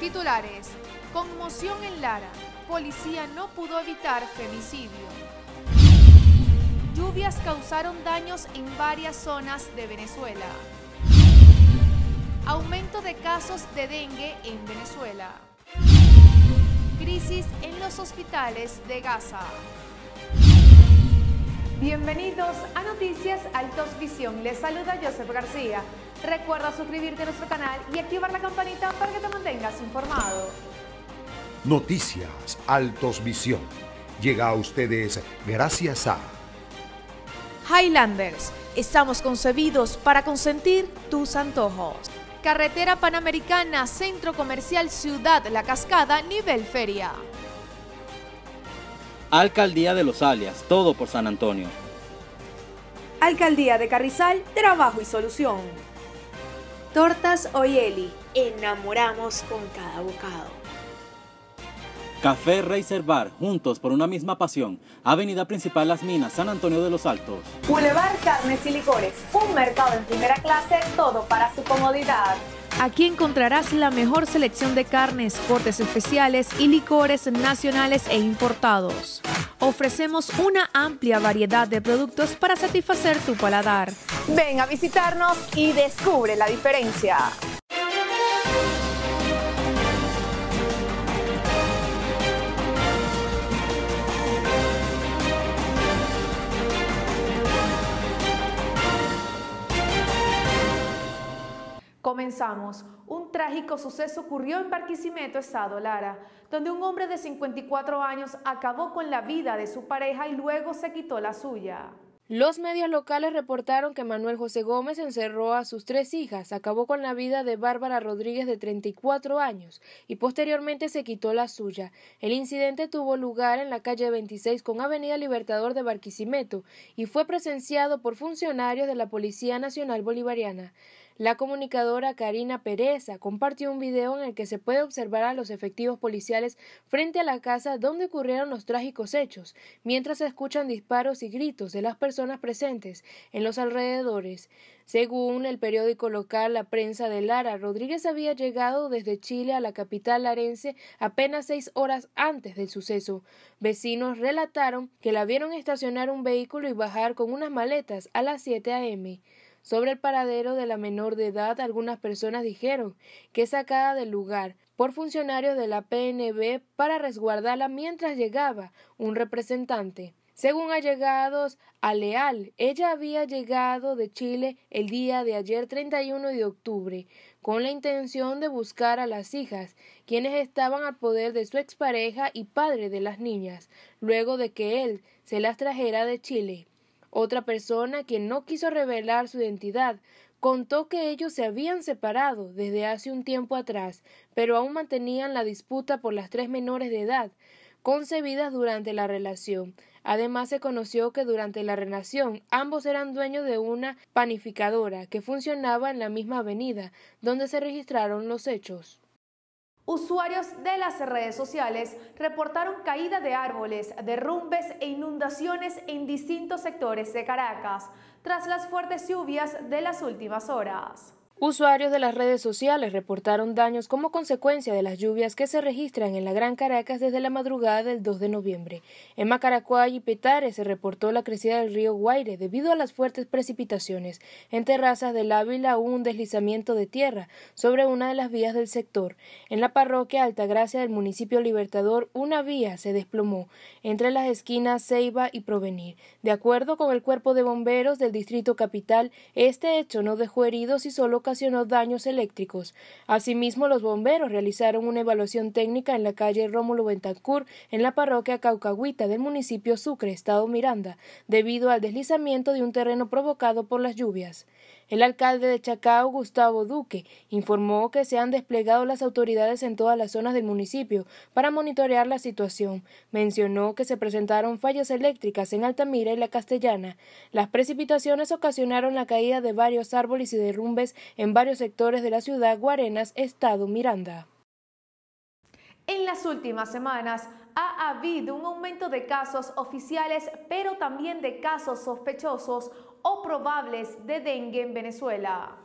Titulares. Conmoción en Lara. Policía no pudo evitar femicidio. Lluvias causaron daños en varias zonas de Venezuela. Aumento de casos de dengue en Venezuela. Crisis en los hospitales de Gaza. Bienvenidos a Noticias Altos Visión. Les saluda Joseph García. Recuerda suscribirte a nuestro canal y activar la campanita para que te mantengas informado. Noticias Altos Visión llega a ustedes gracias a Highlanders. Estamos concebidos para consentir tus antojos. Carretera Panamericana, Centro Comercial Ciudad La Cascada, nivel feria. Alcaldía de Los Alias, todo por San Antonio. Alcaldía de Carrizal, trabajo y solución. Tortas Oyeli, enamoramos con cada bocado. Café Reiser Bar, juntos por una misma pasión. Avenida Principal Las Minas, San Antonio de los Altos. Boulevard Carnes y Licores, un mercado en primera clase, todo para su comodidad. Aquí encontrarás la mejor selección de carnes, cortes especiales y licores nacionales e importados. Ofrecemos una amplia variedad de productos para satisfacer tu paladar. Ven a visitarnos y descubre la diferencia. Un trágico suceso ocurrió en Barquisimeto, Estado Lara, donde un hombre de 54 años acabó con la vida de su pareja y luego se quitó la suya. Los medios locales reportaron que Manuel José Gómez encerró a sus tres hijas, acabó con la vida de Bárbara Rodríguez de 34 años y posteriormente se quitó la suya. El incidente tuvo lugar en la calle 26 con Avenida Libertador de Barquisimeto y fue presenciado por funcionarios de la Policía Nacional Bolivariana. La comunicadora Karina Pereza compartió un video en el que se puede observar a los efectivos policiales frente a la casa donde ocurrieron los trágicos hechos, mientras se escuchan disparos y gritos de las personas presentes en los alrededores. Según el periódico local La Prensa de Lara, Rodríguez había llegado desde Chile a la capital larense apenas seis horas antes del suceso. Vecinos relataron que la vieron estacionar un vehículo y bajar con unas maletas a las 7 a.m. Sobre el paradero de la menor de edad, algunas personas dijeron que sacada del lugar por funcionarios de la PNB para resguardarla mientras llegaba un representante. Según allegados a Leal, ella había llegado de Chile el día de ayer 31 de octubre con la intención de buscar a las hijas, quienes estaban al poder de su expareja y padre de las niñas, luego de que él se las trajera de Chile. Otra persona quien no quiso revelar su identidad contó que ellos se habían separado desde hace un tiempo atrás, pero aún mantenían la disputa por las tres menores de edad concebidas durante la relación. Además se conoció que durante la relación ambos eran dueños de una panificadora que funcionaba en la misma avenida donde se registraron los hechos. Usuarios de las redes sociales reportaron caída de árboles, derrumbes e inundaciones en distintos sectores de Caracas tras las fuertes lluvias de las últimas horas. Usuarios de las redes sociales reportaron daños como consecuencia de las lluvias que se registran en la Gran Caracas desde la madrugada del 2 de noviembre. En Macaracuay y Petare se reportó la crecida del río Guaire debido a las fuertes precipitaciones. En terrazas del Ávila hubo un deslizamiento de tierra sobre una de las vías del sector. En la parroquia Altagracia del municipio Libertador una vía se desplomó entre las esquinas Ceiba y Provenir. De acuerdo con el cuerpo de bomberos del distrito capital, este hecho no dejó heridos y solo ocasionó daños eléctricos. Asimismo, los bomberos realizaron una evaluación técnica en la calle Rómulo Bentancur, en la parroquia Caucahuita del municipio Sucre, estado Miranda, debido al deslizamiento de un terreno provocado por las lluvias. El alcalde de Chacao, Gustavo Duque, informó que se han desplegado las autoridades en todas las zonas del municipio para monitorear la situación. Mencionó que se presentaron fallas eléctricas en Altamira y La Castellana. Las precipitaciones ocasionaron la caída de varios árboles y derrumbes en varios sectores de la ciudad Guarenas, estado Miranda. En las últimas semanas ha habido un aumento de casos oficiales, pero también de casos sospechosos o probables de dengue en Venezuela.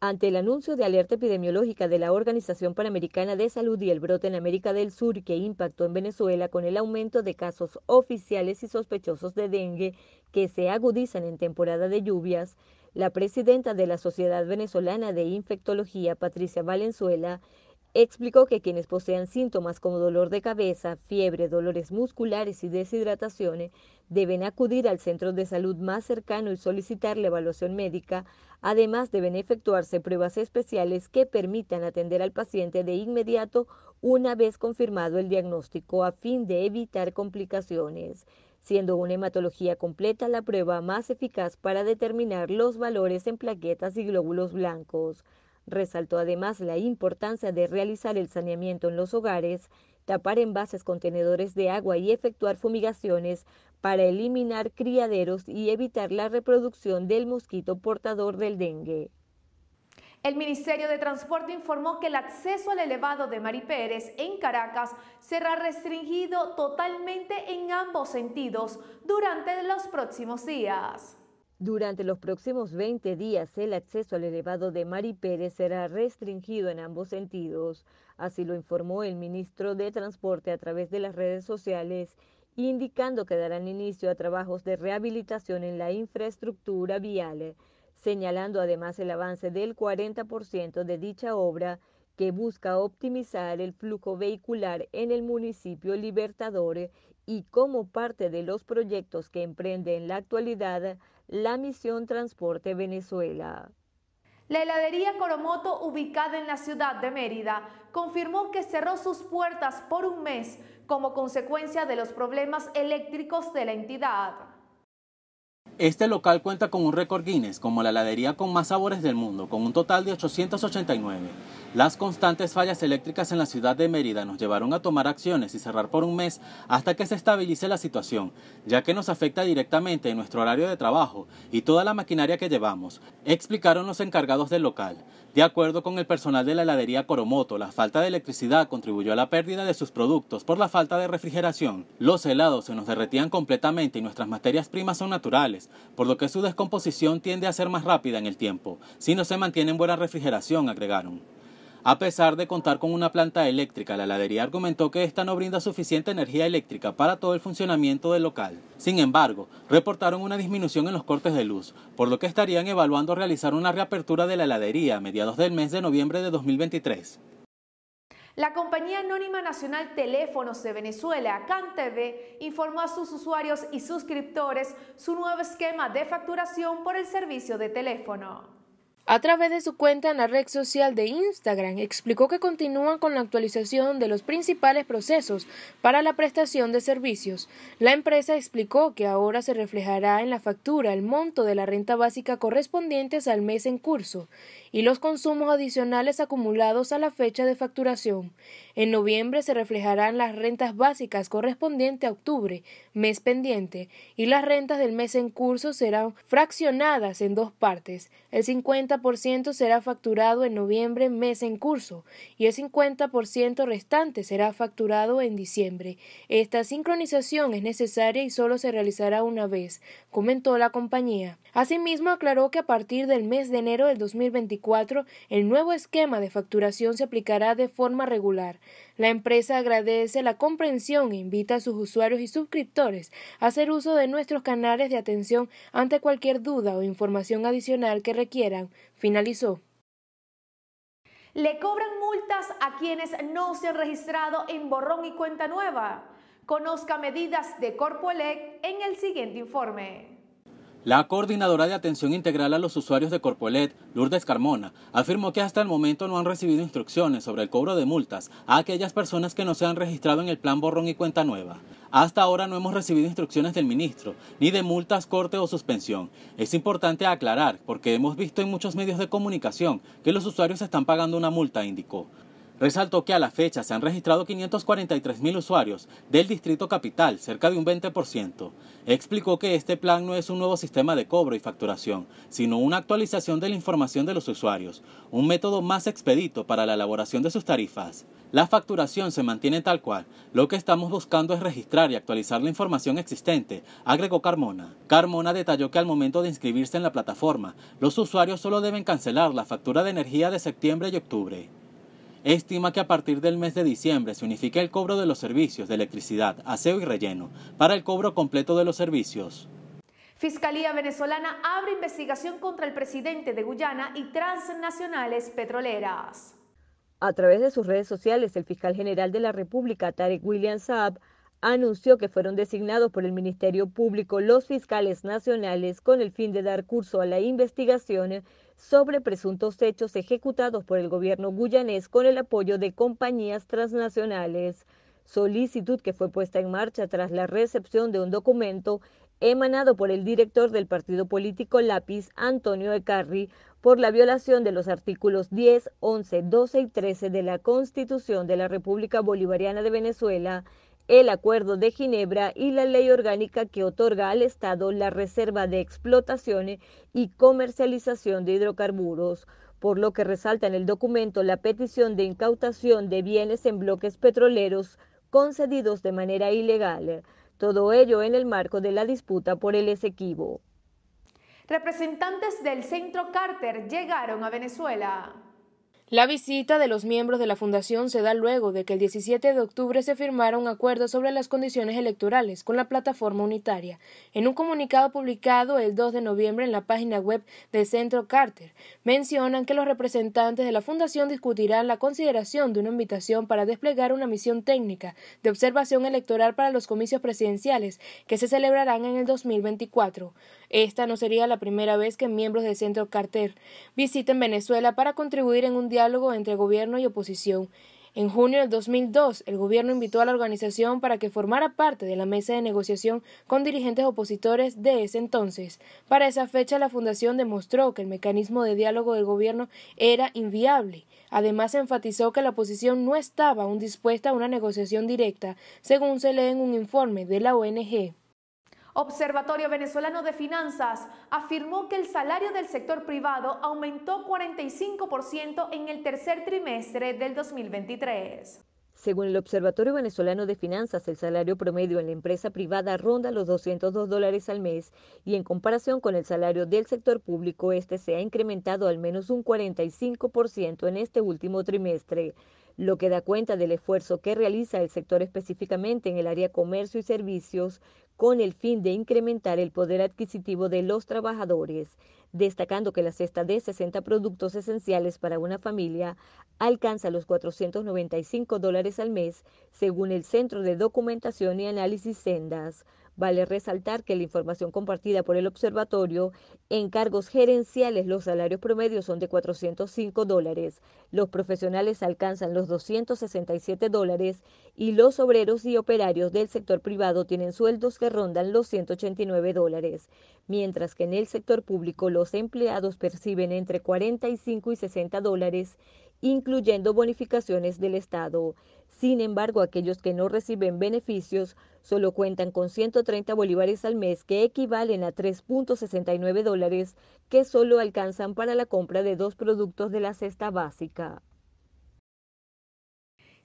Ante el anuncio de alerta epidemiológica de la Organización Panamericana de Salud y el brote en América del Sur que impactó en Venezuela con el aumento de casos oficiales y sospechosos de dengue que se agudizan en temporada de lluvias, la presidenta de la Sociedad Venezolana de Infectología, Patricia Valenzuela, Explicó que quienes posean síntomas como dolor de cabeza, fiebre, dolores musculares y deshidrataciones deben acudir al centro de salud más cercano y solicitar la evaluación médica. Además, deben efectuarse pruebas especiales que permitan atender al paciente de inmediato una vez confirmado el diagnóstico a fin de evitar complicaciones, siendo una hematología completa la prueba más eficaz para determinar los valores en plaquetas y glóbulos blancos. Resaltó además la importancia de realizar el saneamiento en los hogares, tapar envases contenedores de agua y efectuar fumigaciones para eliminar criaderos y evitar la reproducción del mosquito portador del dengue. El Ministerio de Transporte informó que el acceso al elevado de Mari Pérez en Caracas será restringido totalmente en ambos sentidos durante los próximos días. Durante los próximos 20 días, el acceso al elevado de Mari Pérez será restringido en ambos sentidos. Así lo informó el ministro de Transporte a través de las redes sociales, indicando que darán inicio a trabajos de rehabilitación en la infraestructura vial, señalando además el avance del 40% de dicha obra que busca optimizar el flujo vehicular en el municipio Libertadores y como parte de los proyectos que emprende en la actualidad, la misión Transporte Venezuela. La heladería Coromoto, ubicada en la ciudad de Mérida, confirmó que cerró sus puertas por un mes como consecuencia de los problemas eléctricos de la entidad. Este local cuenta con un récord Guinness como la heladería con más sabores del mundo, con un total de 889. Las constantes fallas eléctricas en la ciudad de Mérida nos llevaron a tomar acciones y cerrar por un mes hasta que se estabilice la situación, ya que nos afecta directamente en nuestro horario de trabajo y toda la maquinaria que llevamos, explicaron los encargados del local. De acuerdo con el personal de la heladería Coromoto, la falta de electricidad contribuyó a la pérdida de sus productos por la falta de refrigeración. Los helados se nos derretían completamente y nuestras materias primas son naturales, por lo que su descomposición tiende a ser más rápida en el tiempo, si no se mantiene en buena refrigeración, agregaron. A pesar de contar con una planta eléctrica, la heladería argumentó que esta no brinda suficiente energía eléctrica para todo el funcionamiento del local. Sin embargo, reportaron una disminución en los cortes de luz, por lo que estarían evaluando realizar una reapertura de la heladería a mediados del mes de noviembre de 2023. La compañía anónima nacional Teléfonos de Venezuela, CanTV, informó a sus usuarios y suscriptores su nuevo esquema de facturación por el servicio de teléfono. A través de su cuenta en la red social de Instagram, explicó que continúan con la actualización de los principales procesos para la prestación de servicios. La empresa explicó que ahora se reflejará en la factura el monto de la renta básica correspondientes al mes en curso y los consumos adicionales acumulados a la fecha de facturación. En noviembre se reflejarán las rentas básicas correspondientes a octubre, mes pendiente, y las rentas del mes en curso serán fraccionadas en dos partes, el 50 será facturado en noviembre, mes en curso, y el 50% restante será facturado en diciembre. Esta sincronización es necesaria y solo se realizará una vez, comentó la compañía. Asimismo, aclaró que a partir del mes de enero del 2024, el nuevo esquema de facturación se aplicará de forma regular. La empresa agradece la comprensión e invita a sus usuarios y suscriptores a hacer uso de nuestros canales de atención ante cualquier duda o información adicional que requieran. Finalizó. Le cobran multas a quienes no se han registrado en borrón y cuenta nueva. Conozca medidas de Corpoelec en el siguiente informe. La coordinadora de atención integral a los usuarios de Corpolet, Lourdes Carmona, afirmó que hasta el momento no han recibido instrucciones sobre el cobro de multas a aquellas personas que no se han registrado en el plan borrón y cuenta nueva. Hasta ahora no hemos recibido instrucciones del ministro, ni de multas, corte o suspensión. Es importante aclarar, porque hemos visto en muchos medios de comunicación que los usuarios están pagando una multa, indicó. Resaltó que a la fecha se han registrado 543.000 usuarios del Distrito Capital, cerca de un 20%. Explicó que este plan no es un nuevo sistema de cobro y facturación, sino una actualización de la información de los usuarios, un método más expedito para la elaboración de sus tarifas. La facturación se mantiene tal cual. Lo que estamos buscando es registrar y actualizar la información existente, agregó Carmona. Carmona detalló que al momento de inscribirse en la plataforma, los usuarios solo deben cancelar la factura de energía de septiembre y octubre estima que a partir del mes de diciembre se unifique el cobro de los servicios de electricidad, aseo y relleno para el cobro completo de los servicios. Fiscalía venezolana abre investigación contra el presidente de Guyana y transnacionales petroleras. A través de sus redes sociales, el fiscal general de la República, Tarek William Saab, anunció que fueron designados por el Ministerio Público los fiscales nacionales con el fin de dar curso a la investigación sobre presuntos hechos ejecutados por el gobierno guyanés con el apoyo de compañías transnacionales, solicitud que fue puesta en marcha tras la recepción de un documento emanado por el director del partido político Lápiz, Antonio Ecarri, por la violación de los artículos 10, 11, 12 y 13 de la Constitución de la República Bolivariana de Venezuela el Acuerdo de Ginebra y la ley orgánica que otorga al Estado la reserva de explotación y comercialización de hidrocarburos, por lo que resalta en el documento la petición de incautación de bienes en bloques petroleros concedidos de manera ilegal, todo ello en el marco de la disputa por el Esequibo. Representantes del Centro Carter llegaron a Venezuela. La visita de los miembros de la Fundación se da luego de que el 17 de octubre se firmara un acuerdo sobre las condiciones electorales con la plataforma unitaria. En un comunicado publicado el 2 de noviembre en la página web de Centro Carter, mencionan que los representantes de la Fundación discutirán la consideración de una invitación para desplegar una misión técnica de observación electoral para los comicios presidenciales que se celebrarán en el 2024. Esta no sería la primera vez que miembros de Centro Carter visiten Venezuela para contribuir en un entre gobierno y oposición. En junio del 2002, el gobierno invitó a la organización para que formara parte de la mesa de negociación con dirigentes opositores de ese entonces. Para esa fecha, la fundación demostró que el mecanismo de diálogo del gobierno era inviable. Además, enfatizó que la oposición no estaba aún dispuesta a una negociación directa, según se lee en un informe de la ONG. Observatorio Venezolano de Finanzas afirmó que el salario del sector privado aumentó 45% en el tercer trimestre del 2023. Según el Observatorio Venezolano de Finanzas, el salario promedio en la empresa privada ronda los 202 dólares al mes y en comparación con el salario del sector público, este se ha incrementado al menos un 45% en este último trimestre lo que da cuenta del esfuerzo que realiza el sector específicamente en el área comercio y servicios con el fin de incrementar el poder adquisitivo de los trabajadores, destacando que la cesta de 60 productos esenciales para una familia alcanza los 495 dólares al mes, según el Centro de Documentación y Análisis Sendas. Vale resaltar que la información compartida por el observatorio en cargos gerenciales los salarios promedios son de 405 dólares, los profesionales alcanzan los 267 dólares y los obreros y operarios del sector privado tienen sueldos que rondan los 189 dólares, mientras que en el sector público los empleados perciben entre 45 y 60 dólares, incluyendo bonificaciones del Estado. Sin embargo, aquellos que no reciben beneficios solo cuentan con 130 bolívares al mes, que equivalen a 3.69 dólares, que solo alcanzan para la compra de dos productos de la cesta básica.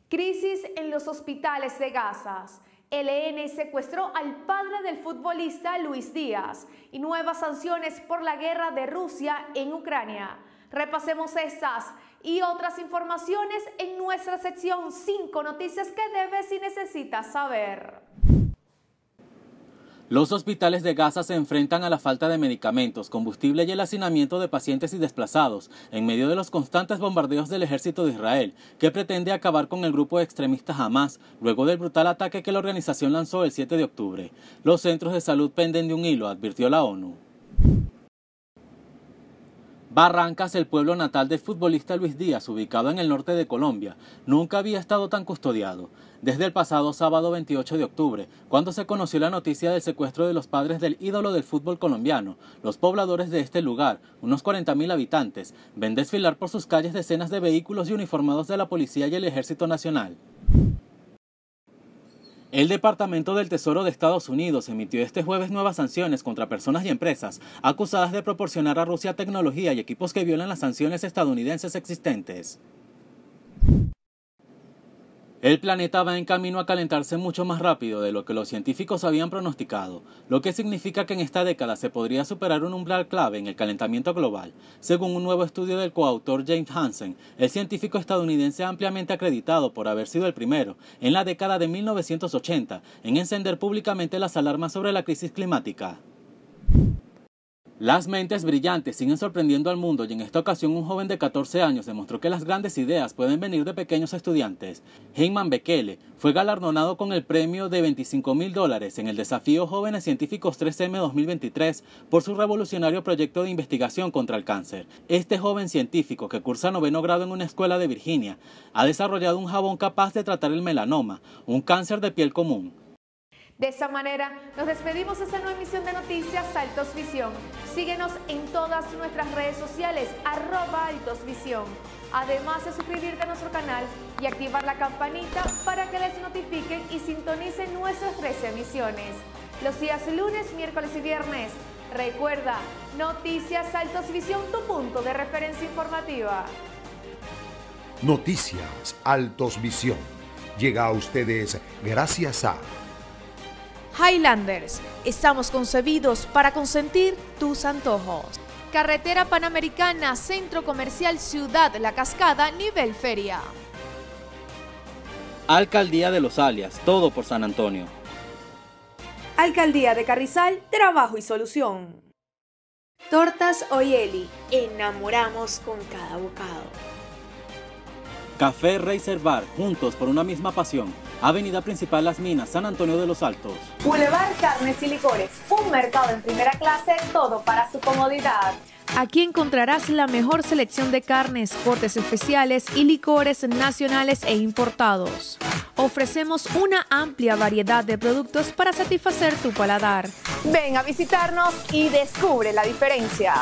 Crisis en los hospitales de Gaza. LN e secuestró al padre del futbolista Luis Díaz y nuevas sanciones por la guerra de Rusia en Ucrania. Repasemos estas y otras informaciones en nuestra sección 5 noticias que debes y necesitas saber. Los hospitales de Gaza se enfrentan a la falta de medicamentos, combustible y el hacinamiento de pacientes y desplazados en medio de los constantes bombardeos del ejército de Israel, que pretende acabar con el grupo extremista Hamas luego del brutal ataque que la organización lanzó el 7 de octubre. Los centros de salud penden de un hilo, advirtió la ONU. Barrancas, el pueblo natal del futbolista Luis Díaz, ubicado en el norte de Colombia, nunca había estado tan custodiado. Desde el pasado sábado 28 de octubre, cuando se conoció la noticia del secuestro de los padres del ídolo del fútbol colombiano, los pobladores de este lugar, unos 40.000 habitantes, ven desfilar por sus calles decenas de vehículos y uniformados de la policía y el ejército nacional. El Departamento del Tesoro de Estados Unidos emitió este jueves nuevas sanciones contra personas y empresas acusadas de proporcionar a Rusia tecnología y equipos que violan las sanciones estadounidenses existentes. El planeta va en camino a calentarse mucho más rápido de lo que los científicos habían pronosticado, lo que significa que en esta década se podría superar un umbral clave en el calentamiento global, según un nuevo estudio del coautor James Hansen, el científico estadounidense ampliamente acreditado por haber sido el primero, en la década de 1980, en encender públicamente las alarmas sobre la crisis climática. Las mentes brillantes siguen sorprendiendo al mundo y en esta ocasión un joven de 14 años demostró que las grandes ideas pueden venir de pequeños estudiantes. Heyman Bekele fue galardonado con el premio de 25 mil dólares en el desafío Jóvenes Científicos 3M 2023 por su revolucionario proyecto de investigación contra el cáncer. Este joven científico que cursa noveno grado en una escuela de Virginia ha desarrollado un jabón capaz de tratar el melanoma, un cáncer de piel común. De esa manera, nos despedimos de esta nueva emisión de noticias Altos Visión. Síguenos en todas nuestras redes sociales, arroba Altos Visión. Además de suscribirte a nuestro canal y activar la campanita para que les notifiquen y sintonicen nuestras 13 emisiones. Los días lunes, miércoles y viernes. Recuerda, Noticias Altos Visión, tu punto de referencia informativa. Noticias Altos Visión llega a ustedes gracias a... Highlanders, estamos concebidos para consentir tus antojos. Carretera Panamericana, Centro Comercial Ciudad La Cascada, nivel feria. Alcaldía de Los Alias, todo por San Antonio. Alcaldía de Carrizal, trabajo y solución. Tortas Oyeli, enamoramos con cada bocado. Café Racer juntos por una misma pasión. Avenida Principal Las Minas, San Antonio de los Altos. Boulevard Carnes y Licores, un mercado en primera clase, todo para su comodidad. Aquí encontrarás la mejor selección de carnes, cortes especiales y licores nacionales e importados. Ofrecemos una amplia variedad de productos para satisfacer tu paladar. Ven a visitarnos y descubre la diferencia.